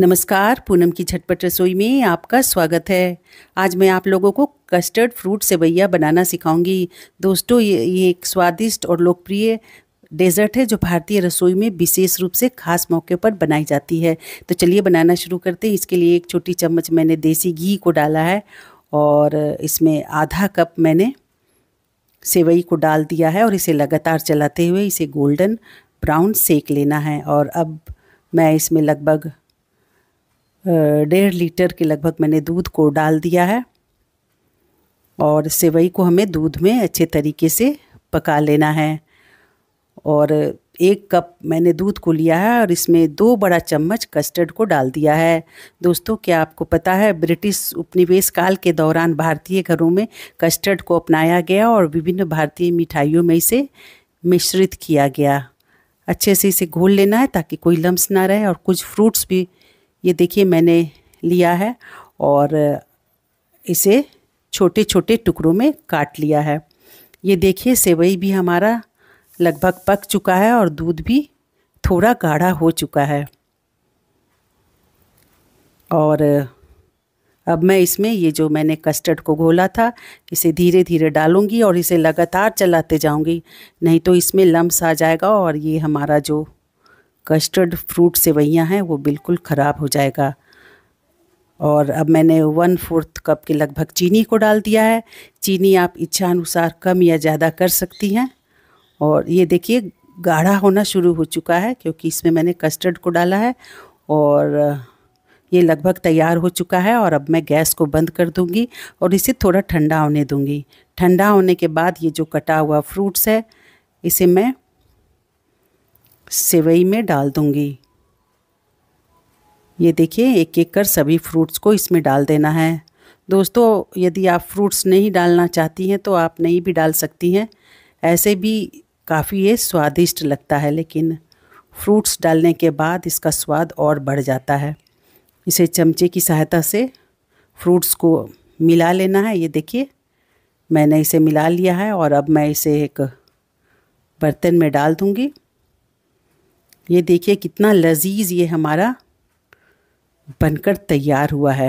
नमस्कार पूनम की झटपट रसोई में आपका स्वागत है आज मैं आप लोगों को कस्टर्ड फ्रूट सेवैया बनाना सिखाऊंगी दोस्तों ये ये एक स्वादिष्ट और लोकप्रिय डेजर्ट है जो भारतीय रसोई में विशेष रूप से खास मौके पर बनाई जाती है तो चलिए बनाना शुरू करते हैं इसके लिए एक छोटी चम्मच मैंने देसी घी को डाला है और इसमें आधा कप मैंने सेवई को डाल दिया है और इसे लगातार चलाते हुए इसे गोल्डन ब्राउन सेक लेना है और अब मैं इसमें लगभग डेढ़ लीटर के लगभग मैंने दूध को डाल दिया है और सेवई को हमें दूध में अच्छे तरीके से पका लेना है और एक कप मैंने दूध को लिया है और इसमें दो बड़ा चम्मच कस्टर्ड को डाल दिया है दोस्तों क्या आपको पता है ब्रिटिश उपनिवेश काल के दौरान भारतीय घरों में कस्टर्ड को अपनाया गया और विभिन्न भारतीय मिठाइयों में इसे मिश्रित किया गया अच्छे से इसे घोल लेना है ताकि कोई लम्स ना रहे और कुछ फ्रूट्स भी ये देखिए मैंने लिया है और इसे छोटे छोटे टुकड़ों में काट लिया है ये देखिए सेवई भी हमारा लगभग पक चुका है और दूध भी थोड़ा गाढ़ा हो चुका है और अब मैं इसमें ये जो मैंने कस्टर्ड को घोला था इसे धीरे धीरे डालूंगी और इसे लगातार चलाते जाऊंगी नहीं तो इसमें लम्स आ जाएगा और ये हमारा जो कस्टर्ड फ्रूट सेवैयाँ हैं वो बिल्कुल ख़राब हो जाएगा और अब मैंने वन फोर्थ कप के लगभग चीनी को डाल दिया है चीनी आप इच्छा अनुसार कम या ज़्यादा कर सकती हैं और ये देखिए गाढ़ा होना शुरू हो चुका है क्योंकि इसमें मैंने कस्टर्ड को डाला है और ये लगभग तैयार हो चुका है और अब मैं गैस को बंद कर दूंगी और इसे थोड़ा ठंडा होने दूंगी ठंडा होने के बाद ये जो कटा हुआ फ्रूट्स है इसे मैं सेवई में डाल दूंगी ये देखिए एक एक कर सभी फ्रूट्स को इसमें डाल देना है दोस्तों यदि आप फ्रूट्स नहीं डालना चाहती हैं तो आप नहीं भी डाल सकती हैं ऐसे भी काफ़ी ये स्वादिष्ट लगता है लेकिन फ्रूट्स डालने के बाद इसका स्वाद और बढ़ जाता है इसे चमचे की सहायता से फ्रूट्स को मिला लेना है ये देखिए मैंने इसे मिला लिया है और अब मैं इसे एक बर्तन में डाल दूँगी ये देखिए कितना लजीज ये हमारा बनकर तैयार हुआ है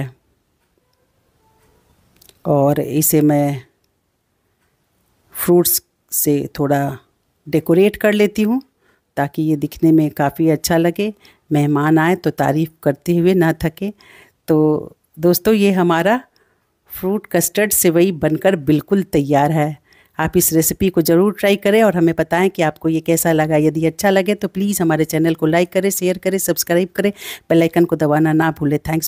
और इसे मैं फ्रूट्स से थोड़ा डेकोरेट कर लेती हूँ ताकि ये दिखने में काफ़ी अच्छा लगे मेहमान आए तो तारीफ़ करते हुए ना थके तो दोस्तों ये हमारा फ्रूट कस्टर्ड सेवई बनकर बिल्कुल तैयार है आप इस रेसिपी को ज़रूर ट्राई करें और हमें बताएं कि आपको ये कैसा लगा यदि अच्छा लगे तो प्लीज़ हमारे चैनल को लाइक करें शेयर करें सब्सक्राइब करें बेलाइकन को दबाना ना भूलें थैंक्स